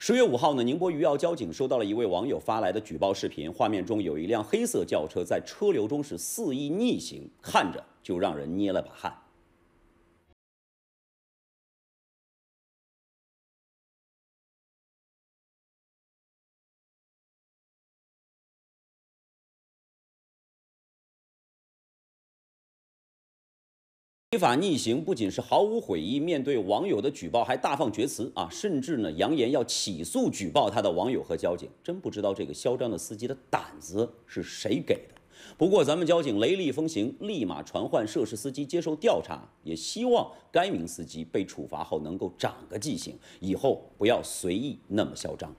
十月五号呢，宁波余姚交警收到了一位网友发来的举报视频，画面中有一辆黑色轿车在车流中是肆意逆行，看着就让人捏了把汗。违法逆行不仅是毫无悔意，面对网友的举报还大放厥词啊，甚至呢扬言要起诉举报他的网友和交警。真不知道这个嚣张的司机的胆子是谁给的。不过咱们交警雷厉风行，立马传唤涉事司机接受调查，也希望该名司机被处罚后能够长个记性，以后不要随意那么嚣张。